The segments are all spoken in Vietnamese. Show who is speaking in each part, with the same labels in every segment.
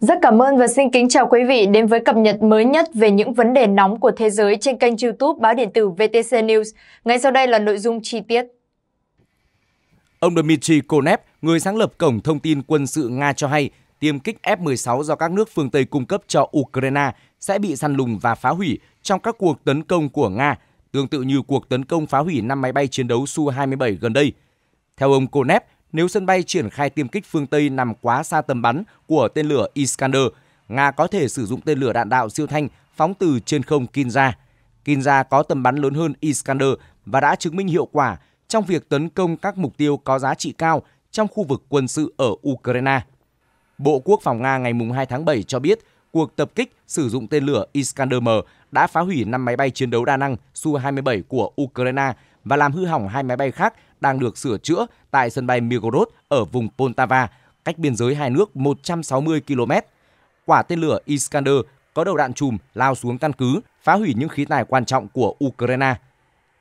Speaker 1: Rất cảm ơn và xin kính chào quý vị đến với cập nhật mới nhất về những vấn đề nóng của thế giới trên kênh youtube báo điện tử VTC News. Ngay sau đây là nội dung chi tiết. Ông Dmitry Konev, người sáng lập cổng thông tin quân sự Nga cho hay, tiêm kích F-16 do các nước phương Tây cung cấp cho Ukraine sẽ bị săn lùng và phá hủy trong các cuộc tấn công của Nga, tương tự như cuộc tấn công phá hủy năm máy bay chiến đấu Su-27 gần đây. Theo ông Konev, nếu sân bay triển khai tiêm kích phương Tây nằm quá xa tầm bắn của tên lửa Iskander, Nga có thể sử dụng tên lửa đạn đạo siêu thanh phóng từ trên không Kinza. Kinza có tầm bắn lớn hơn Iskander và đã chứng minh hiệu quả trong việc tấn công các mục tiêu có giá trị cao trong khu vực quân sự ở Ukraine. Bộ Quốc phòng Nga ngày 2 tháng 7 cho biết cuộc tập kích sử dụng tên lửa Iskander-M đã phá hủy 5 máy bay chiến đấu đa năng Su-27 của Ukraine và làm hư hỏng hai máy bay khác đang được sửa chữa tại sân bay Mirgorod ở vùng Poltava, cách biên giới hai nước 160 km. Quả tên lửa Iskander có đầu đạn chùm lao xuống căn cứ, phá hủy những khí tài quan trọng của Ukraine.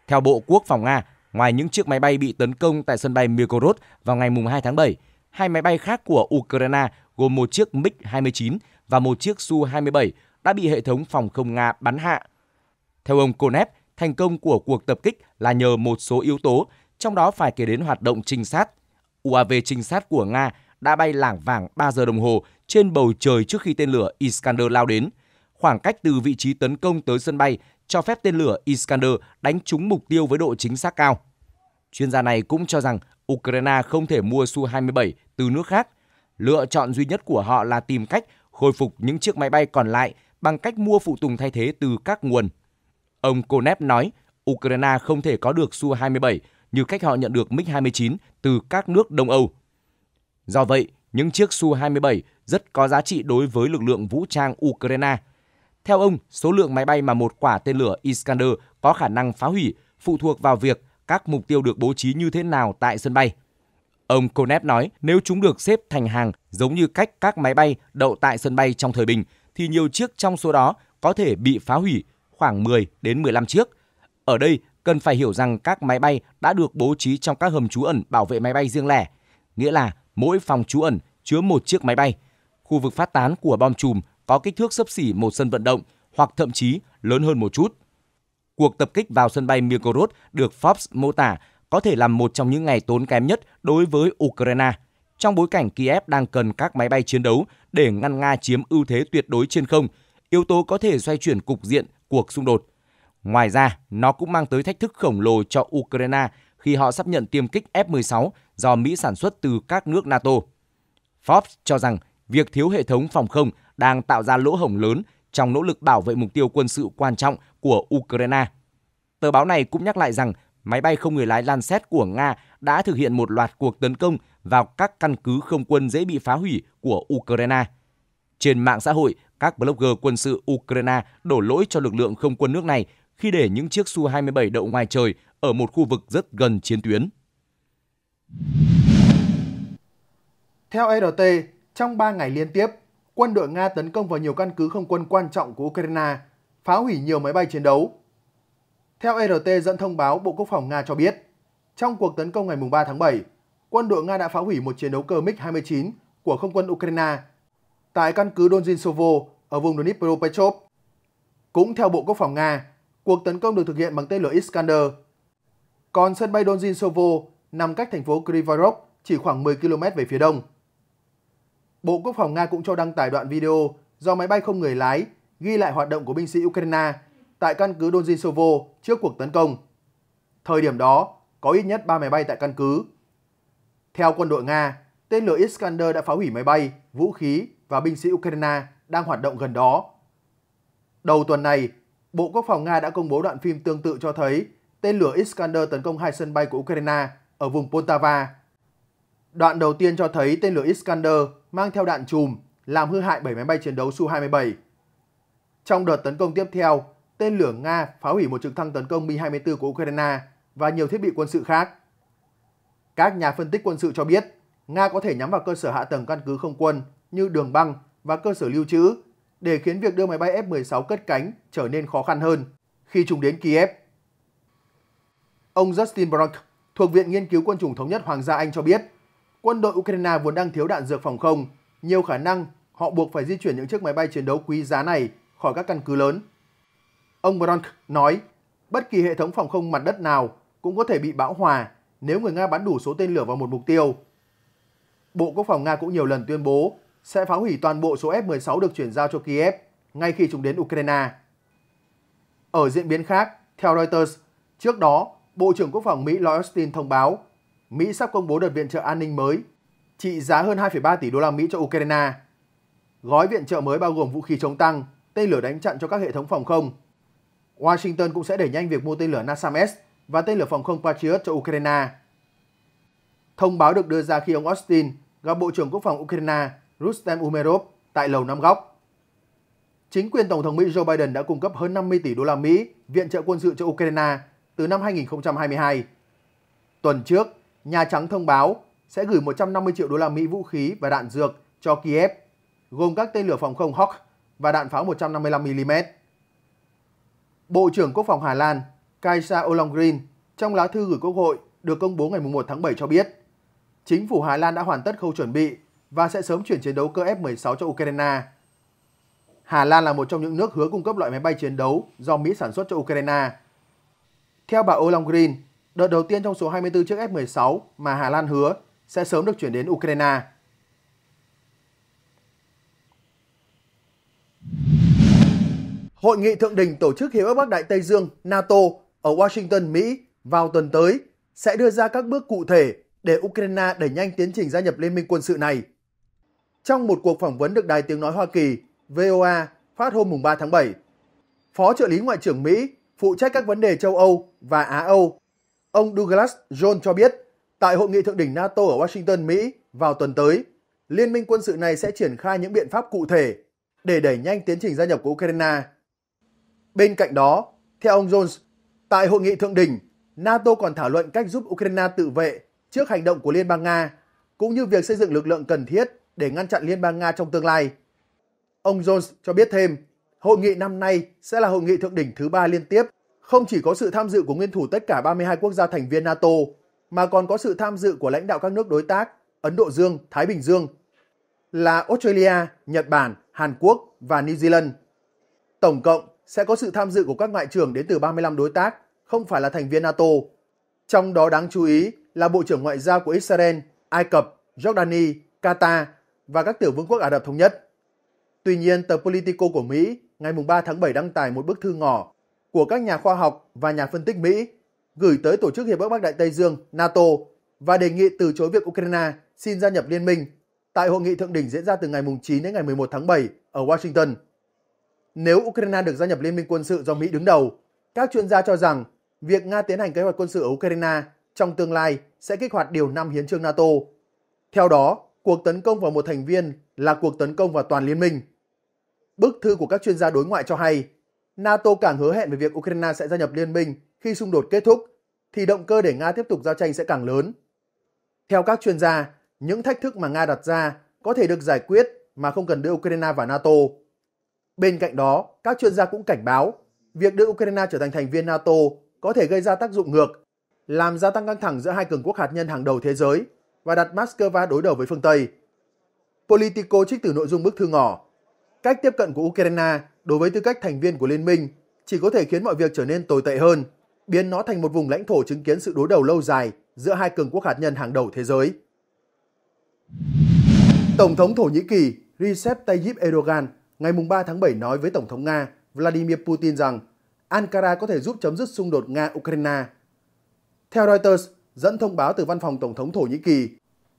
Speaker 1: Theo Bộ Quốc phòng Nga, ngoài những chiếc máy bay bị tấn công tại sân bay Mirgorod vào ngày 2 tháng 7, hai máy bay khác của Ukraine gồm một chiếc MiG-29 và một chiếc Su-27 đã bị hệ thống phòng không Nga bắn hạ. Theo ông Konev, thành công của cuộc tập kích là nhờ một số yếu tố trong đó phải kể đến hoạt động trinh sát. UAV trinh sát của Nga đã bay lảng vảng 3 giờ đồng hồ trên bầu trời trước khi tên lửa Iskander lao đến. Khoảng cách từ vị trí tấn công tới sân bay cho phép tên lửa Iskander đánh trúng mục tiêu với độ chính xác cao. Chuyên gia này cũng cho rằng Ukraine không thể mua Su-27 từ nước khác. Lựa chọn duy nhất của họ là tìm cách khôi phục những chiếc máy bay còn lại bằng cách mua phụ tùng thay thế từ các nguồn. Ông Konev nói, Ukraine không thể có được Su-27 như cách họ nhận được MiG-29 từ các nước Đông Âu. Do vậy, những chiếc Su-27 rất có giá trị đối với lực lượng vũ trang Ukraine. Theo ông, số lượng máy bay mà một quả tên lửa Iskander có khả năng phá hủy phụ thuộc vào việc các mục tiêu được bố trí như thế nào tại sân bay. Ông Konev nói nếu chúng được xếp thành hàng giống như cách các máy bay đậu tại sân bay trong thời bình thì nhiều chiếc trong số đó có thể bị phá hủy khoảng 10 đến 15 chiếc. Ở đây, cần phải hiểu rằng các máy bay đã được bố trí trong các hầm trú ẩn bảo vệ máy bay riêng lẻ, nghĩa là mỗi phòng trú ẩn chứa một chiếc máy bay. Khu vực phát tán của bom chùm có kích thước sấp xỉ một sân vận động hoặc thậm chí lớn hơn một chút. Cuộc tập kích vào sân bay Mirgorod được Forbes mô tả có thể là một trong những ngày tốn kém nhất đối với Ukraine trong bối cảnh Kiev đang cần các máy bay chiến đấu để ngăn Nga chiếm ưu thế tuyệt đối trên không, yếu tố có thể xoay chuyển cục diện cuộc xung đột. Ngoài ra, nó cũng mang tới thách thức khổng lồ cho Ukraine khi họ sắp nhận tiêm kích F-16 do Mỹ sản xuất từ các nước NATO. Forbes cho rằng việc thiếu hệ thống phòng không đang tạo ra lỗ hổng lớn trong nỗ lực bảo vệ mục tiêu quân sự quan trọng của Ukraine. Tờ báo này cũng nhắc lại rằng máy bay không người lái Lancet của Nga đã thực hiện một loạt cuộc tấn công vào các căn cứ không quân dễ bị phá hủy của Ukraine. Trên mạng xã hội các blogger quân sự Ukraine đổ lỗi cho lực lượng không quân nước này khi để những chiếc Su-27 đậu ngoài trời ở một khu vực rất gần chiến tuyến.
Speaker 2: Theo RT, e trong 3 ngày liên tiếp, quân đội Nga tấn công vào nhiều căn cứ không quân quan trọng của Ukraine, phá hủy nhiều máy bay chiến đấu. Theo RT e dẫn thông báo Bộ Quốc phòng Nga cho biết, trong cuộc tấn công ngày 3 tháng 7, quân đội Nga đã phá hủy một chiến đấu cơ MiG-29 của không quân Ukraine tại căn cứ Donjinsovo ở vùng Dnipropetrovsk. Cũng theo Bộ Quốc phòng Nga, cuộc tấn công được thực hiện bằng tên lửa Iskander. Còn sân bay Donjinsovo nằm cách thành phố Krivarov chỉ khoảng 10 km về phía đông. Bộ Quốc phòng Nga cũng cho đăng tải đoạn video do máy bay không người lái ghi lại hoạt động của binh sĩ Ukraine tại căn cứ Donjinsovo trước cuộc tấn công. Thời điểm đó, có ít nhất 3 máy bay tại căn cứ. Theo quân đội Nga, tên lửa Iskander đã phá hủy máy bay, vũ khí và binh sĩ Ukraine đang hoạt động gần đó. Đầu tuần này, Bộ Quốc phòng Nga đã công bố đoạn phim tương tự cho thấy tên lửa Iskander tấn công hai sân bay của Ukraine ở vùng Poltava. Đoạn đầu tiên cho thấy tên lửa Iskander mang theo đạn chùm làm hư hại 7 máy bay chiến đấu Su-27. Trong đợt tấn công tiếp theo, tên lửa Nga phá hủy một trực thăng tấn công Mi-24 của Ukraine và nhiều thiết bị quân sự khác. Các nhà phân tích quân sự cho biết, Nga có thể nhắm vào cơ sở hạ tầng căn cứ không quân như đường băng và cơ sở lưu trữ để khiến việc đưa máy bay F-16 cất cánh trở nên khó khăn hơn khi chúng đến Kiev. Ông Justin Brock thuộc Viện Nghiên cứu Quân chủng Thống nhất Hoàng gia Anh cho biết, quân đội Ukraine vốn đang thiếu đạn dược phòng không, nhiều khả năng họ buộc phải di chuyển những chiếc máy bay chiến đấu quý giá này khỏi các căn cứ lớn. Ông Brock nói, bất kỳ hệ thống phòng không mặt đất nào cũng có thể bị bão hòa nếu người Nga bắn đủ số tên lửa vào một mục tiêu. Bộ Quốc phòng Nga cũng nhiều lần tuyên bố sẽ phá hủy toàn bộ số F-16 được chuyển giao cho Kiev ngay khi chúng đến Ukraine. Ở diễn biến khác, theo Reuters, trước đó, Bộ trưởng Quốc phòng Mỹ Lloyd Austin thông báo Mỹ sắp công bố đợt viện trợ an ninh mới trị giá hơn 2,3 tỷ đô la Mỹ cho Ukraine. Gói viện trợ mới bao gồm vũ khí chống tăng, tên lửa đánh chặn cho các hệ thống phòng không. Washington cũng sẽ đẩy nhanh việc mua tên lửa NASAMS và tên lửa phòng không Patriot cho Ukraine. Thông báo được đưa ra khi ông Austin gặp Bộ trưởng Quốc phòng Ukraine Rustem Umerov tại Lầu Năm Góc. Chính quyền Tổng thống Mỹ Joe Biden đã cung cấp hơn 50 tỷ đô la Mỹ viện trợ quân sự cho Ukraine từ năm 2022. Tuần trước, Nhà Trắng thông báo sẽ gửi 150 triệu đô la Mỹ vũ khí và đạn dược cho Kiev, gồm các tên lửa phòng không Hawk và đạn pháo 155mm. Bộ trưởng Quốc phòng Hà Lan Kajsa Ollongren trong lá thư gửi Quốc hội được công bố ngày 1 tháng 7 cho biết, chính phủ Hà Lan đã hoàn tất khâu chuẩn bị và sẽ sớm chuyển chiến đấu cơ F-16 cho Ukraine. Hà Lan là một trong những nước hứa cung cấp loại máy bay chiến đấu do Mỹ sản xuất cho Ukraine. Theo bà Olam Green, đợt đầu tiên trong số 24 chiếc F-16 mà Hà Lan hứa sẽ sớm được chuyển đến Ukraine. Hội nghị thượng đỉnh tổ chức Hiệp ước Bắc Đại Tây Dương NATO ở Washington, Mỹ vào tuần tới sẽ đưa ra các bước cụ thể để Ukraine đẩy nhanh tiến trình gia nhập Liên minh quân sự này trong một cuộc phỏng vấn được Đài Tiếng Nói Hoa Kỳ VOA phát hôm 3 tháng 7. Phó trợ lý Ngoại trưởng Mỹ phụ trách các vấn đề châu Âu và Á-Âu, ông Douglas John cho biết tại hội nghị thượng đỉnh NATO ở Washington, Mỹ vào tuần tới, liên minh quân sự này sẽ triển khai những biện pháp cụ thể để đẩy nhanh tiến trình gia nhập của Ukraine. Bên cạnh đó, theo ông Jones, tại hội nghị thượng đỉnh, NATO còn thảo luận cách giúp Ukraine tự vệ trước hành động của Liên bang Nga, cũng như việc xây dựng lực lượng cần thiết để ngăn chặn Liên bang Nga trong tương lai. Ông Jones cho biết thêm, hội nghị năm nay sẽ là hội nghị thượng đỉnh thứ ba liên tiếp, không chỉ có sự tham dự của nguyên thủ tất cả 32 quốc gia thành viên NATO, mà còn có sự tham dự của lãnh đạo các nước đối tác Ấn Độ Dương, Thái Bình Dương, là Australia, Nhật Bản, Hàn Quốc và New Zealand. Tổng cộng sẽ có sự tham dự của các ngoại trưởng đến từ 35 đối tác, không phải là thành viên NATO. Trong đó đáng chú ý là Bộ trưởng Ngoại giao của Israel, Ai Cập, Jordani, Qatar và các tiểu vương quốc Ả Rập Thống Nhất. Tuy nhiên, tờ Politico của Mỹ ngày 3 tháng 7 đăng tải một bức thư ngỏ của các nhà khoa học và nhà phân tích Mỹ gửi tới Tổ chức Hiệp ước Bắc Đại Tây Dương NATO và đề nghị từ chối việc Ukraine xin gia nhập liên minh tại hội nghị thượng đỉnh diễn ra từ ngày 9 đến ngày 11 tháng 7 ở Washington. Nếu Ukraine được gia nhập liên minh quân sự do Mỹ đứng đầu, các chuyên gia cho rằng việc Nga tiến hành kế hoạch quân sự ở Ukraine trong tương lai sẽ kích hoạt điều 5 hiến trương NATO. Theo đó, cuộc tấn công vào một thành viên là cuộc tấn công vào toàn liên minh. Bức thư của các chuyên gia đối ngoại cho hay, NATO càng hứa hẹn về việc Ukraine sẽ gia nhập liên minh khi xung đột kết thúc, thì động cơ để Nga tiếp tục giao tranh sẽ càng lớn. Theo các chuyên gia, những thách thức mà Nga đặt ra có thể được giải quyết mà không cần đưa Ukraine vào NATO. Bên cạnh đó, các chuyên gia cũng cảnh báo việc đưa Ukraine trở thành thành viên NATO có thể gây ra tác dụng ngược, làm gia tăng căng thẳng giữa hai cường quốc hạt nhân hàng đầu thế giới và đặt Moscow đối đầu với phương Tây. Politico trích từ nội dung bức thư ngỏ. Cách tiếp cận của Ukraine đối với tư cách thành viên của liên minh chỉ có thể khiến mọi việc trở nên tồi tệ hơn, biến nó thành một vùng lãnh thổ chứng kiến sự đối đầu lâu dài giữa hai cường quốc hạt nhân hàng đầu thế giới. Tổng thống Thổ Nhĩ Kỳ Recep Tayyip Erdogan ngày 3 tháng 7 nói với Tổng thống Nga Vladimir Putin rằng Ankara có thể giúp chấm dứt xung đột Nga-Ukraine. Theo Reuters, dẫn thông báo từ văn phòng Tổng thống Thổ Nhĩ Kỳ.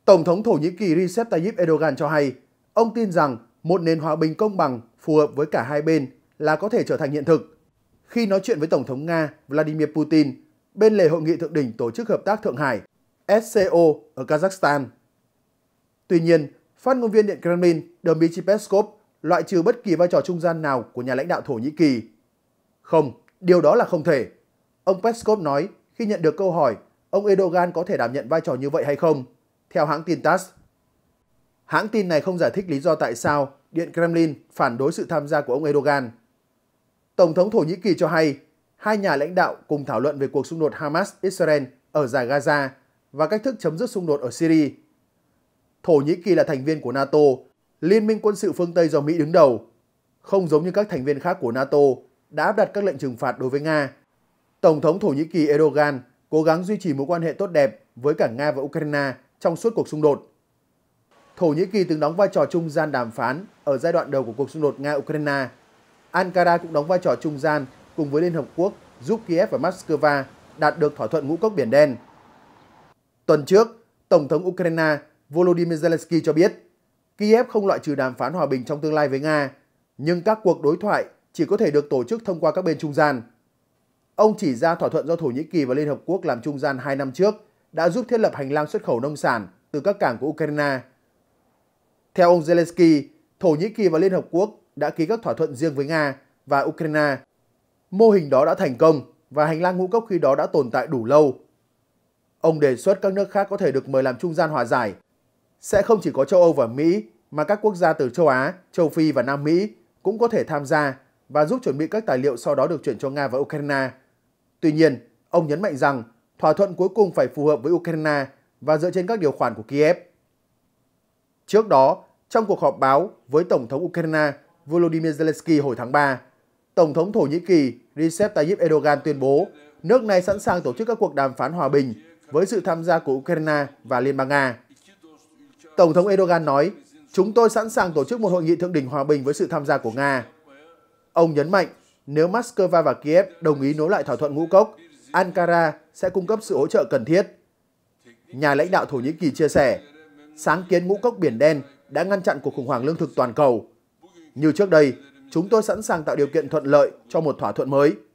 Speaker 2: Tổng thống Thổ Nhĩ Kỳ Recep Tayyip Erdogan cho hay, ông tin rằng một nền hòa bình công bằng phù hợp với cả hai bên là có thể trở thành hiện thực. Khi nói chuyện với Tổng thống Nga Vladimir Putin bên lề hội nghị thượng đỉnh Tổ chức Hợp tác Thượng Hải SCO ở Kazakhstan. Tuy nhiên, phát ngôn viên Điện Kremlin Dmitry Peskov loại trừ bất kỳ vai trò trung gian nào của nhà lãnh đạo Thổ Nhĩ Kỳ. Không, điều đó là không thể. Ông Peskov nói khi nhận được câu hỏi ông Erdogan có thể đảm nhận vai trò như vậy hay không, theo hãng tin TASS. Hãng tin này không giải thích lý do tại sao Điện Kremlin phản đối sự tham gia của ông Erdogan. Tổng thống Thổ Nhĩ Kỳ cho hay, hai nhà lãnh đạo cùng thảo luận về cuộc xung đột Hamas-Israel ở giải Gaza và cách thức chấm dứt xung đột ở Syria. Thổ Nhĩ Kỳ là thành viên của NATO, liên minh quân sự phương Tây do Mỹ đứng đầu, không giống như các thành viên khác của NATO đã áp đặt các lệnh trừng phạt đối với Nga. Tổng thống Thổ Nhĩ Kỳ Erdogan cố gắng duy trì mối quan hệ tốt đẹp với cả Nga và Ukraine trong suốt cuộc xung đột. Thổ Nhĩ Kỳ từng đóng vai trò trung gian đàm phán ở giai đoạn đầu của cuộc xung đột Nga-Ukraine. Ankara cũng đóng vai trò trung gian cùng với Liên Hợp Quốc giúp Kiev và Moscow đạt được thỏa thuận ngũ cốc Biển Đen. Tuần trước, Tổng thống Ukraine Volodymyr Zelensky cho biết Kiev không loại trừ đàm phán hòa bình trong tương lai với Nga, nhưng các cuộc đối thoại chỉ có thể được tổ chức thông qua các bên trung gian. Ông chỉ ra thỏa thuận do Thổ Nhĩ Kỳ và Liên Hợp Quốc làm trung gian 2 năm trước đã giúp thiết lập hành lang xuất khẩu nông sản từ các cảng của Ukraine. Theo ông Zelensky, Thổ Nhĩ Kỳ và Liên Hợp Quốc đã ký các thỏa thuận riêng với Nga và Ukraine. Mô hình đó đã thành công và hành lang ngũ cốc khi đó đã tồn tại đủ lâu. Ông đề xuất các nước khác có thể được mời làm trung gian hòa giải. Sẽ không chỉ có châu Âu và Mỹ mà các quốc gia từ châu Á, châu Phi và Nam Mỹ cũng có thể tham gia và giúp chuẩn bị các tài liệu sau đó được chuyển cho Nga và Ukraine. Tuy nhiên, ông nhấn mạnh rằng thỏa thuận cuối cùng phải phù hợp với Ukraine và dựa trên các điều khoản của Kiev. Trước đó, trong cuộc họp báo với Tổng thống Ukraine Volodymyr Zelensky hồi tháng 3, Tổng thống Thổ Nhĩ Kỳ Recep Tayyip Erdogan tuyên bố nước này sẵn sàng tổ chức các cuộc đàm phán hòa bình với sự tham gia của Ukraine và Liên bang Nga. Tổng thống Erdogan nói, chúng tôi sẵn sàng tổ chức một hội nghị thượng đỉnh hòa bình với sự tham gia của Nga. Ông nhấn mạnh nếu Moscow và Kiev đồng ý nối lại thỏa thuận ngũ cốc, Ankara sẽ cung cấp sự hỗ trợ cần thiết. Nhà lãnh đạo Thổ Nhĩ Kỳ chia sẻ, sáng kiến ngũ cốc biển đen đã ngăn chặn cuộc khủng hoảng lương thực toàn cầu. Như trước đây, chúng tôi sẵn sàng tạo điều kiện thuận lợi cho một thỏa thuận mới.